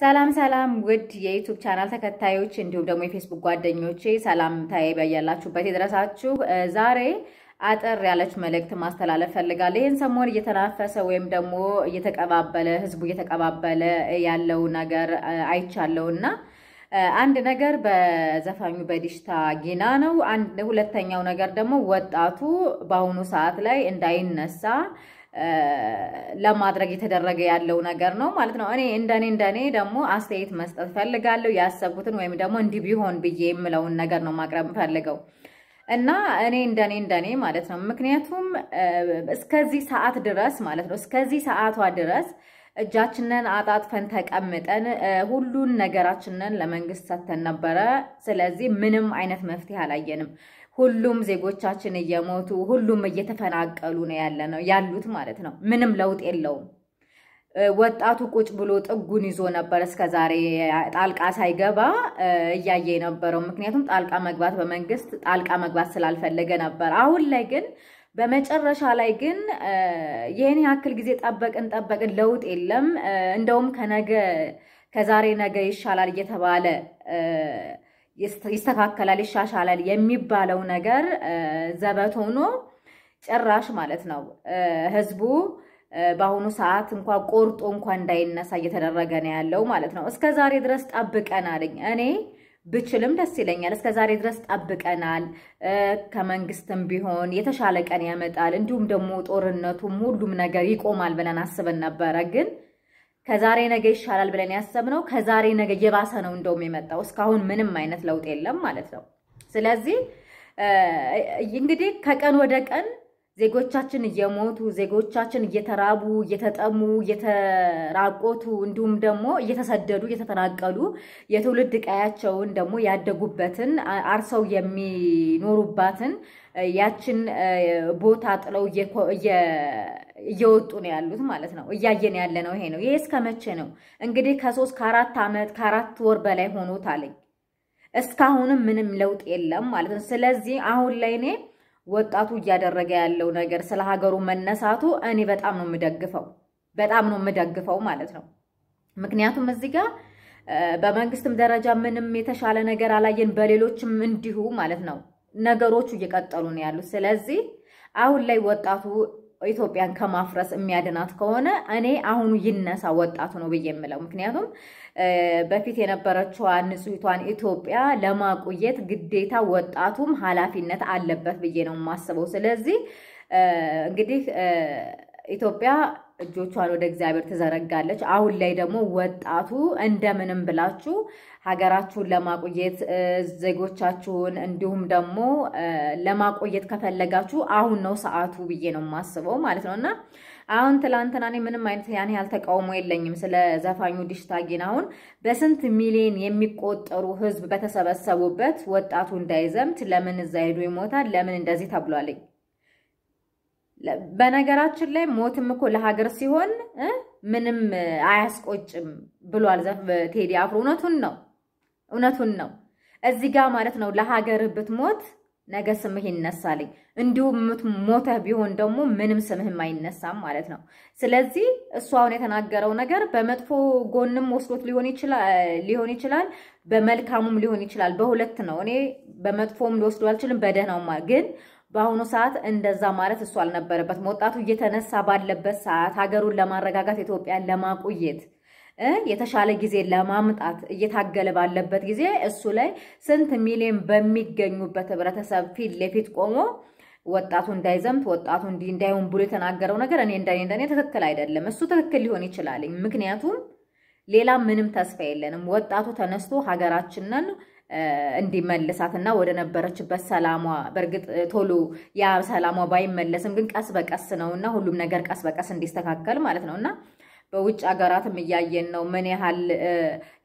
ሰላም ሰላም ውድ የዩቱብ ቻናል ተከታዮች እንዲሁም ደግሞ የፌስቡክ ጓደኞቼ ሰላምታዬ በያላችሁበት የደረሳችሁ። ዛሬ አጠር ያለች መልእክት ማስተላለፍ ፈልጋለሁ። ይህን ሰሞን እየተናፈሰ ወይም ደግሞ እየተቀባበለ ህዝቡ እየተቀባበለ ያለው ነገር አይቻለውና አንድ ነገር በዘፋኙ በዲሽታ ጊና ነው። ሁለተኛው ነገር ደግሞ ወጣቱ በአሁኑ ሰዓት ላይ እንዳይነሳ ለማድረግ የተደረገ ያለው ነገር ነው ማለት ነው። እኔ እንደኔ እንደኔ ደግሞ አስተያየት መስጠት ፈልጋለሁ። ያሰብኩትን ወይም ደግሞ እንዲህ ቢሆን ብዬ የምለውን ነገር ነው ማቅረብ ፈልገው እና እኔ እንደኔ እንደኔ ማለት ነው። ምክንያቱም እስከዚህ ሰዓት ድረስ ማለት ነው እስከዚህ ሰዓቷ ድረስ እጃችንን አጣጥፈን ተቀምጠን ሁሉን ነገራችንን ለመንግስት ሰጥተን ነበረ። ስለዚህ ምንም አይነት መፍትሄ አላየንም። ሁሉም ዜጎቻችን እየሞቱ ሁሉም እየተፈናቀሉ ነው ያለ ነው ያሉት ማለት ነው። ምንም ለውጥ የለውም። ወጣቱ ቁጭ ብሎ ጥጉን ይዞ ነበር እስከ ዛሬ ጣልቃ ሳይገባ እያየ የነበረው። ምክንያቱም ጣልቃ መግባት በመንግስት ጣልቃ መግባት ስላልፈለገ ነበር። አሁን ላይ ግን በመጨረሻ ላይ ግን ይህን ያክል ጊዜ ጠበቅን ጠበቅን፣ ለውጥ የለም። እንደውም ከነገ ከዛሬ ነገ ይሻላል እየተባለ ይስተካከላል፣ ይሻሻላል የሚባለው ነገር ዘበት ሆኖ ጭራሽ ማለት ነው ህዝቡ በአሁኑ ሰዓት እንኳ ቆርጦ እንኳ እንዳይነሳ እየተደረገ ነው ያለው ማለት ነው። እስከ ዛሬ ድረስ ጠብቀናል። እኔ ብችልም ደስ ይለኛል። እስከ ዛሬ ድረስ ጠብቀናል። ከመንግስትም ቢሆን የተሻለ ቀን ያመጣል፣ እንዲሁም ደግሞ ጦርነቱም ሁሉም ነገር ይቆማል ብለን አስበን ነበረ ግን ከዛሬ ነገ ይሻላል ብለን ያሰብነው ከዛሬ ነገ የባሰ ነው እንደውም የመጣው። እስካሁን ምንም አይነት ለውጥ የለም ማለት ነው። ስለዚህ እንግዲህ ከቀን ወደ ቀን ዜጎቻችን እየሞቱ ዜጎቻችን እየተራቡ እየተጠሙ እየተራቆቱ እንዲሁም ደግሞ እየተሰደዱ እየተፈናቀሉ የትውልድ ቀያቸውን ደግሞ ያደጉበትን አርሰው የሚኖሩባትን ያችን ቦታ ጥለው እየወጡ ነው ያሉት ማለት ነው። እያየን ያለ ነው ይሄ ነው። ይሄ እስከ መቼ ነው እንግዲህ? ከሶስት ከአራት ዓመት ከአራት ወር በላይ ሆኖታል። እስካሁንም ምንም ለውጥ የለም ማለት ነው። ስለዚህ አሁን ላይ እኔ ወጣቱ እያደረገ ያለው ነገር ስለ ሀገሩ መነሳቱ እኔ በጣም ነው የምደግፈው፣ በጣም ነው የምደግፈው ማለት ነው። ምክንያቱም እዚህ ጋር በመንግስትም ደረጃ ምንም የተሻለ ነገር አላየን፣ በሌሎችም እንዲሁ ማለት ነው። ነገሮቹ እየቀጠሉ ነው ያሉት። ስለዚህ አሁን ላይ ወጣቱ ኢትዮጵያን ከማፍረስ የሚያድናት ከሆነ እኔ አሁኑ ይነሳ ወጣቱ ነው ብዬ የምለው። ምክንያቱም በፊት የነበረችዋ ንጹሕቷን ኢትዮጵያ ለማቆየት ግዴታ ወጣቱም ኃላፊነት አለበት ብዬ ነው የማስበው። ስለዚህ እንግዲህ ኢትዮጵያ እጆቿን ወደ እግዚአብሔር ትዘረጋለች። አሁን ላይ ደግሞ ወጣቱ እንደምንም ብላችሁ ሀገራችሁን ለማቆየት ዜጎቻችሁን እንዲሁም ደግሞ ለማቆየት ከፈለጋችሁ አሁን ነው ሰዓቱ ብዬ ነው የማስበው ማለት ነው እና አሁን ትላንትና እኔ ምንም አይነት ያን ያህል ተቃውሞ የለኝም ስለ ዘፋኙ ዲሽታ ጊን። አሁን በስንት ሚሊዮን የሚቆጠሩ ህዝብ በተሰበሰቡበት ወጣቱ እንዳይዘምት ለምን እዛ ሄዱ ይሞታል ለምን እንደዚህ ተብሏለኝ? በነገራችን ላይ ሞትም እኮ ለሀገር ሲሆን ምንም አያስቆጭም ብሏል ቴዲ አፍሮ። እውነቱን ነው፣ እውነቱን ነው። እዚህ ጋር ማለት ነው ለሀገር ብትሞት ነገ ስምህ ይነሳልኝ፣ እንዲሁም ሞተህ ቢሆን ደግሞ ምንም ስምህም አይነሳም ማለት ነው። ስለዚህ እሱ አሁን የተናገረው ነገር በመጥፎ ጎንም ወስዶት ሊሆን ይችላል፣ በመልካሙም ሊሆን ይችላል። በሁለት ነው። እኔ በመጥፎም ሊወስዶ አልችልም፣ በደህናውማ ግን በአሁኑ ሰዓት እንደዛ ማለት እሱ አልነበረበትም። ወጣቱ እየተነሳ ባለበት ሰዓት ሀገሩን ለማረጋጋት ኢትዮጵያን ለማቆየት የተሻለ ጊዜ ለማምጣት እየታገለ ባለበት ጊዜ እሱ ላይ ስንት ሚሊዮን በሚገኙበት ህብረተሰብ ፊት ለፊት ቆሞ ወጣቱ እንዳይዘምት ወጣቱ እንዲህ እንዳይሆን ብሎ የተናገረው ነገር እኔ እንደኔ እንደኔ ትክክል አይደለም። እሱ ትክክል ሊሆን ይችላል። ምክንያቱም ሌላ ምንም ተስፋ የለንም። ወጣቱ ተነስቶ ሀገራችንን እንዲመልሳትና ወደ ነበረችበት ሰላሟ በእርግጥ ቶሎ ያ ሰላሟ ባይመለስም ግን ቀስ በቀስ ነውና ሁሉም ነገር ቀስ በቀስ እንዲስተካከል ማለት ነውና በውጭ ሀገራትም እያየን ነው። ምን ያህል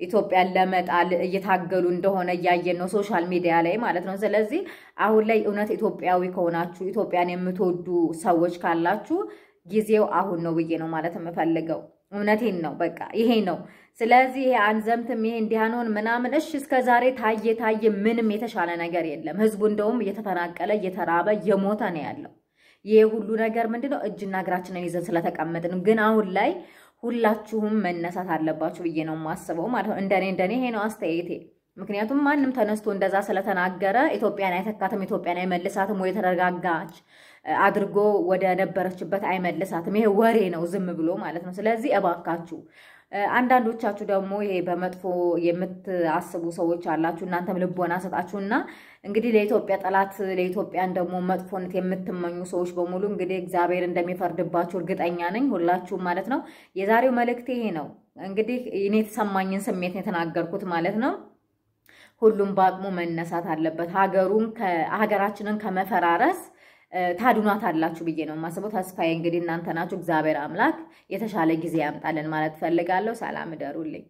ኢትዮጵያን ለመጣል እየታገሉ እንደሆነ እያየን ነው፣ ሶሻል ሚዲያ ላይ ማለት ነው። ስለዚህ አሁን ላይ እውነት ኢትዮጵያዊ ከሆናችሁ ኢትዮጵያን የምትወዱ ሰዎች ካላችሁ ጊዜው አሁን ነው ብዬ ነው ማለት የምፈልገው። እውነቴን ነው። በቃ ይሄ ነው። ስለዚህ ይሄ አንዘምትም፣ ይሄ እንዲያኖን ምናምን እሺ፣ እስከ ዛሬ ታየ ታየ፣ ምንም የተሻለ ነገር የለም። ህዝቡ እንደውም እየተፈናቀለ እየተራበ እየሞተ ነው ያለው። ይሄ ሁሉ ነገር ምንድነው? እጅና እግራችንን ይዘን ስለተቀመጥን። ግን አሁን ላይ ሁላችሁም መነሳት አለባችሁ ብዬ ነው የማስበው ማለት ነው። እንደኔ እንደኔ ይሄ ነው አስተያየቴ። ምክንያቱም ማንም ተነስቶ እንደዛ ስለተናገረ ኢትዮጵያን አይተካትም፣ ኢትዮጵያን አይመልሳትም፣ ወይ ተረጋጋች አድርጎ ወደ ነበረችበት አይመልሳትም። ይሄ ወሬ ነው፣ ዝም ብሎ ማለት ነው። ስለዚህ እባካችሁ አንዳንዶቻችሁ ደግሞ ይሄ በመጥፎ የምታስቡ ሰዎች አላችሁ። እናንተም ልቦና ሰጣችሁና እንግዲህ ለኢትዮጵያ ጠላት ለኢትዮጵያን ደግሞ መጥፎነት የምትመኙ ሰዎች በሙሉ እንግዲህ እግዚአብሔር እንደሚፈርድባችሁ እርግጠኛ ነኝ፣ ሁላችሁም ማለት ነው። የዛሬው መልእክት ይሄ ነው። እንግዲህ እኔ የተሰማኝን ስሜት የተናገርኩት ማለት ነው። ሁሉም በአቅሙ መነሳት አለበት። ሀገሩን ሀገራችንን ከመፈራረስ ታድኗት አላችሁ ብዬ ነው የማስበው። ተስፋዬ እንግዲህ እናንተ ናችሁ። እግዚአብሔር አምላክ የተሻለ ጊዜ ያምጣልን ማለት ፈልጋለሁ። ሰላም እደሩልኝ።